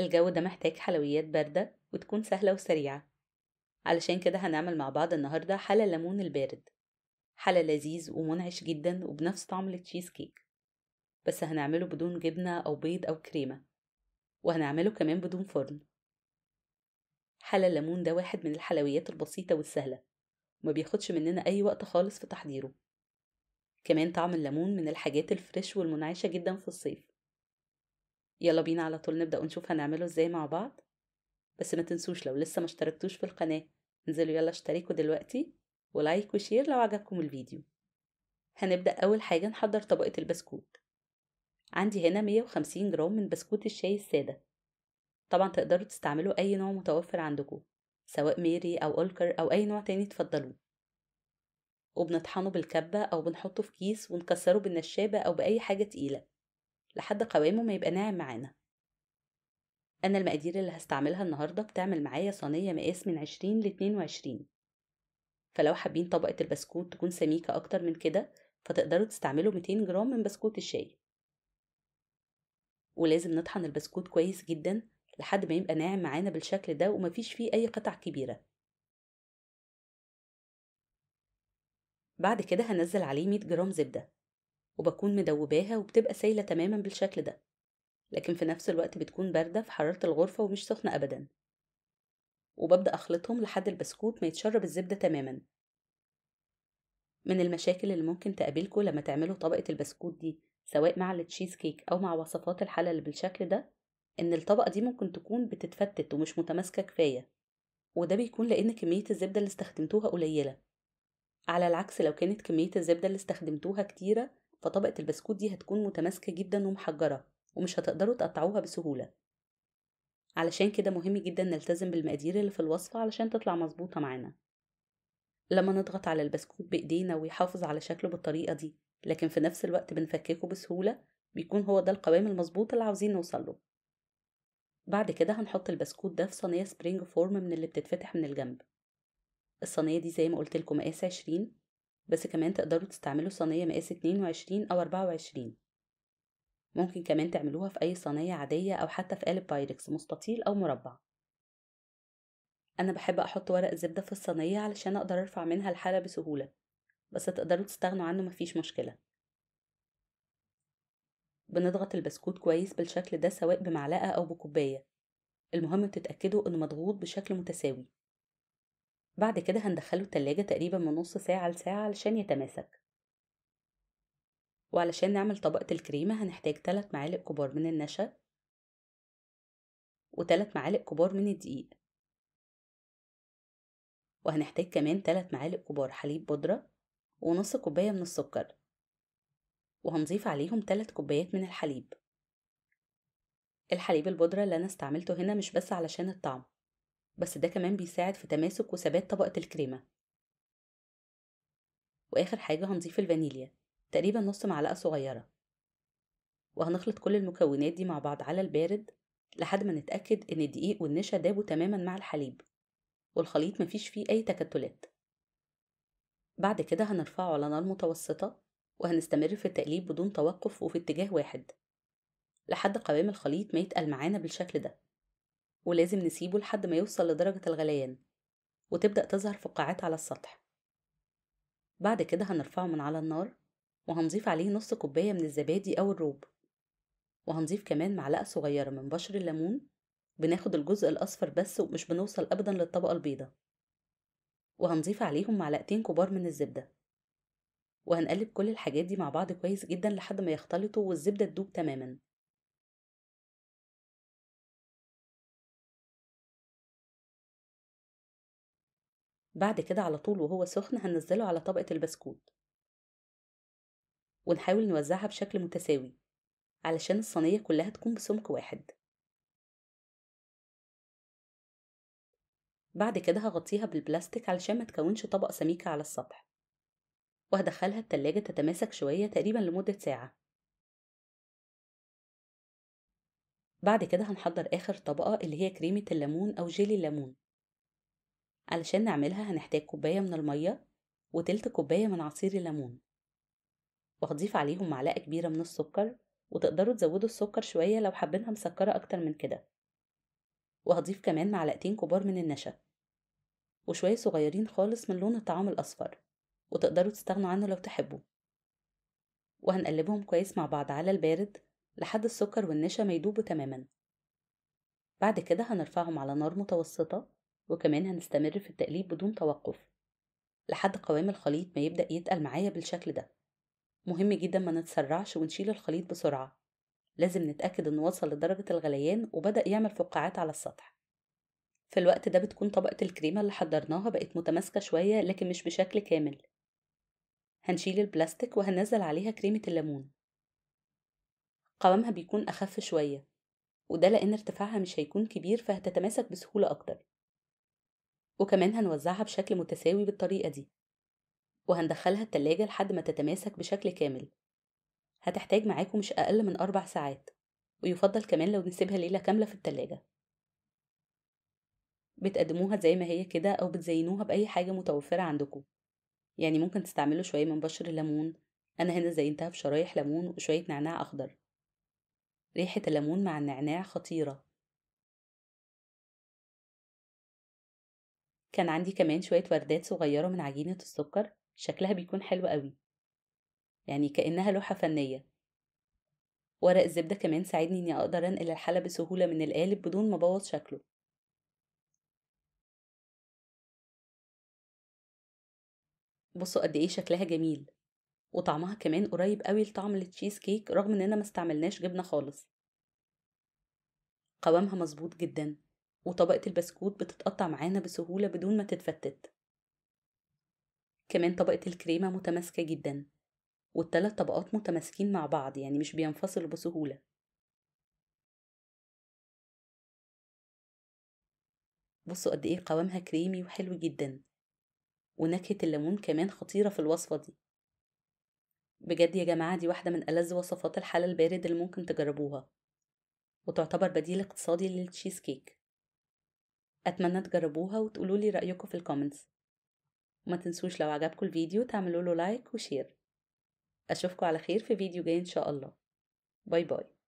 الجو ده محتاج حلويات باردة وتكون سهلة وسريعة علشان كده هنعمل مع بعض النهاردة حلى الليمون البارد حلى لذيذ ومنعش جدا وبنفس طعم التشيز كيك بس هنعمله بدون جبنة أو بيض أو كريمة وهنعمله كمان بدون فرن حلى الليمون ده واحد من الحلويات البسيطة والسهلة وما بياخدش مننا أي وقت خالص في تحضيره كمان طعم الليمون من الحاجات الفريش والمنعشة جدا في الصيف يلا بينا على طول نبدأ ونشوف هنعمله ازاي مع بعض بس ما تنسوش لو لسه ما اشتركتوش في القناة انزلوا يلا اشتركوا دلوقتي ولايك وشير لو عجبكم الفيديو هنبدأ أول حاجة نحضر طبقة البسكوت عندي هنا 150 جرام من بسكوت الشاي السادة طبعا تقدروا تستعملوا أي نوع متوفر عندكم سواء ميري أو أولكر أو أي نوع تاني تفضلوه وبنطحنه بالكبة أو بنحطه في كيس ونكسره بالنشابة أو بأي حاجة تقيلة لحد قوامه ما يبقى ناعم معانا أنا المقادير اللي هستعملها النهاردة بتعمل معايا صينية مقاس من عشرين لاتنين وعشرين فلو حابين طبقة البسكوت تكون سميكة أكتر من كده فتقدروا تستعملوا 200 جرام من بسكوت الشاي ولازم نطحن البسكوت كويس جدا لحد ما يبقى ناعم معانا بالشكل ده ومفيش فيه أي قطع كبيرة بعد كده هنزل عليه 100 جرام زبدة وبكون مدوباها وبتبقى سايلة تماما بالشكل ده لكن في نفس الوقت بتكون باردة في حرارة الغرفة ومش سخنة أبدا وببدأ أخلطهم لحد البسكوت ما يتشرب الزبدة تماما من المشاكل اللي ممكن تقابلكوا لما تعملوا طبقة البسكوت دي سواء مع التشيز كيك أو مع وصفات الحلى اللي بالشكل ده إن الطبقة دي ممكن تكون بتتفتت ومش متماسكة كفاية وده بيكون لأن كمية الزبدة اللي استخدمتوها قليلة على العكس لو كانت كمية الزبدة اللي استخدمتوها كتيرة فطبقة البسكوت دي هتكون متماسكة جدا ومحجرة ومش هتقدروا تقطعوها بسهولة علشان كده مهم جدا نلتزم بالمقادير اللي في الوصفة علشان تطلع مظبوطة معانا لما نضغط على البسكوت بإيدينا ويحافظ على شكله بالطريقة دي لكن في نفس الوقت بنفككه بسهولة بيكون هو ده القوام المظبوط اللي عاوزين نوصل له بعد كده هنحط البسكوت ده في صينية سبرينج فورم من اللي بتتفتح من الجنب الصينية دي زي ما قلت لكم مقاس عشرين بس كمان تقدروا تستعملوا صينية مقاس 22 أو 24 ممكن كمان تعملوها في أي صينية عادية أو حتى في قالب بايركس مستطيل أو مربع أنا بحب أحط ورق الزبدة في الصينية علشان أقدر أرفع منها الحالة بسهولة بس تقدروا تستغنوا عنه مفيش مشكلة بنضغط البسكوت كويس بالشكل ده سواء بمعلقة أو بكوباية المهم تتأكدوا إنه مضغوط بشكل متساوي بعد كده هندخله التلاجة تقريبا من نص ساعة لساعة علشان يتماسك وعلشان نعمل طبقة الكريمة هنحتاج 3 معالق كبار من النشا و3 معالق كبار من الدقيق وهنحتاج كمان 3 معالق كبار حليب بودرة ونص كوباية من السكر وهنضيف عليهم 3 كوبايات من الحليب الحليب البودرة اللي أنا استعملته هنا مش بس علشان الطعم بس ده كمان بيساعد في تماسك وثبات طبقة الكريمة وآخر حاجة هنضيف الفانيليا تقريبا نص معلقة صغيرة وهنخلط كل المكونات دي مع بعض على البارد لحد ما نتأكد إن الدقيق والنشا دابوا تماما مع الحليب والخليط مفيش فيه أي تكتلات بعد كده هنرفعه على نار متوسطة وهنستمر في التقليب بدون توقف وفي اتجاه واحد لحد قوام الخليط ما يتقل معانا بالشكل ده ولازم نسيبه لحد ما يوصل لدرجة الغليان وتبدأ تظهر فقاعات على السطح بعد كده هنرفعه من على النار وهنضيف عليه نص كوباية من الزبادي أو الروب وهنضيف كمان معلقة صغيرة من بشر الليمون بناخد الجزء الأصفر بس ومش بنوصل أبدا للطبقة البيضة وهنضيف عليهم معلقتين كبار من الزبدة وهنقلب كل الحاجات دي مع بعض كويس جدا لحد ما يختلطوا والزبدة تدوب تماما بعد كده على طول وهو سخن هننزله على طبقة البسكوت ونحاول نوزعها بشكل متساوي علشان الصينية كلها تكون بسمك واحد بعد كده هغطيها بالبلاستيك علشان ما تكونش طبقة سميكة على السطح وهدخلها التلاجة تتماسك شوية تقريبا لمدة ساعة بعد كده هنحضر آخر طبقة اللي هي كريمة الليمون أو جيلي الليمون علشان نعملها هنحتاج كوباية من المية وتلت كوباية من عصير الليمون وهضيف عليهم معلقة كبيرة من السكر وتقدروا تزودوا السكر شوية لو حابينها مسكرة أكتر من كده وهضيف كمان معلقتين كبار من النشا وشوية صغيرين خالص من لون الطعام الأصفر وتقدروا تستغنوا عنه لو تحبوا وهنقلبهم كويس مع بعض على البارد لحد السكر والنشا ما يدوبوا تماما بعد كده هنرفعهم على نار متوسطة وكمان هنستمر في التقليب بدون توقف لحد قوام الخليط ما يبدأ يتقل معايا بالشكل ده مهم جدا ما نتسرعش ونشيل الخليط بسرعة لازم نتأكد انه وصل لدرجة الغليان وبدأ يعمل فقاعات على السطح في الوقت ده بتكون طبقة الكريمة اللي حضرناها بقت متماسكة شوية لكن مش بشكل كامل هنشيل البلاستيك وهنزل عليها كريمة الليمون قوامها بيكون أخف شوية وده لأن ارتفاعها مش هيكون كبير فهتتماسك بسهولة أكتر وكمان هنوزعها بشكل متساوي بالطريقة دي وهندخلها التلاجة لحد ما تتماسك بشكل كامل هتحتاج معاكم مش أقل من أربع ساعات ويفضل كمان لو نسيبها ليلة كاملة في التلاجة بتقدموها زي ما هي كده أو بتزينوها بأي حاجة متوفرة عندكم يعني ممكن تستعملوا شوية من بشر الليمون أنا هنا زينتها بشرايح ليمون وشوية نعناع أخضر ريحة الليمون مع النعناع خطيرة كان عندي كمان شوية وردات صغيرة من عجينة السكر شكلها بيكون حلو قوي يعني كأنها لوحة فنية ورق الزبدة كمان ساعدني إني أقدر أنقل الحلى بسهولة من القالب بدون ما أبوظ شكله بصوا قد إيه شكلها جميل وطعمها كمان قريب قوي لطعم التشيز كيك رغم إننا ما استعملناش جبنة خالص قوامها مظبوط جدا وطبقة البسكوت بتتقطع معانا بسهولة بدون ما تتفتت كمان طبقة الكريمة متماسكة جدا والتلات طبقات متماسكين مع بعض يعني مش بينفصلوا بسهولة بصوا قد ايه قوامها كريمي وحلو جدا ونكهة الليمون كمان خطيرة في الوصفة دي بجد يا جماعة دي واحدة من ألذ وصفات الحلا البارد اللي ممكن تجربوها وتعتبر بديل اقتصادي للتشيز كيك أتمنى تجربوها وتقولوا لي رأيكم في الكومنتس وما تنسوش لو عجبكم الفيديو تعملوا له لايك وشير أشوفكم على خير في فيديو جاي إن شاء الله باي باي